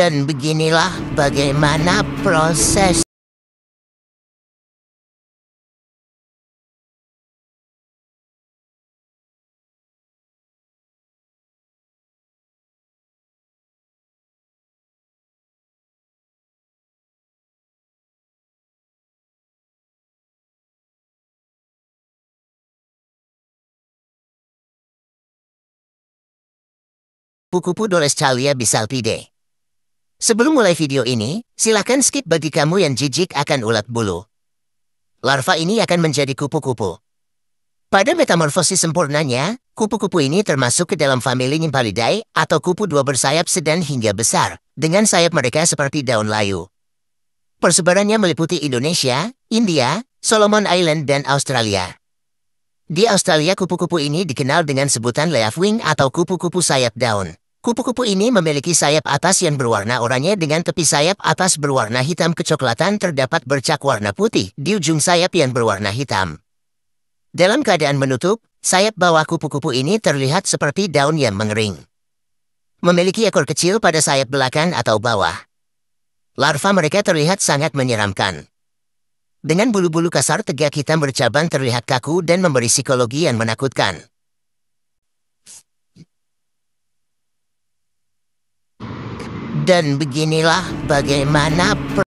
Dan beginilah bagaimana proses Pukupu dores bisal bisalpide. Sebelum mulai video ini, silakan skip bagi kamu yang jijik akan ulat bulu. Larva ini akan menjadi kupu-kupu. Pada metamorfosis sempurnanya, kupu-kupu ini termasuk ke dalam famili Nymphalidae atau kupu dua bersayap sedang hingga besar, dengan sayap mereka seperti daun layu. Persebarannya meliputi Indonesia, India, Solomon Island, dan Australia. Di Australia, kupu-kupu ini dikenal dengan sebutan leaf wing atau kupu-kupu sayap daun. Kupu-kupu ini memiliki sayap atas yang berwarna oranye dengan tepi sayap atas berwarna hitam kecoklatan terdapat bercak warna putih di ujung sayap yang berwarna hitam. Dalam keadaan menutup, sayap bawah kupu-kupu ini terlihat seperti daun yang mengering. Memiliki ekor kecil pada sayap belakang atau bawah. Larva mereka terlihat sangat menyeramkan. Dengan bulu-bulu kasar tegak hitam bercabang terlihat kaku dan memberi psikologi yang menakutkan. Dan beginilah bagaimana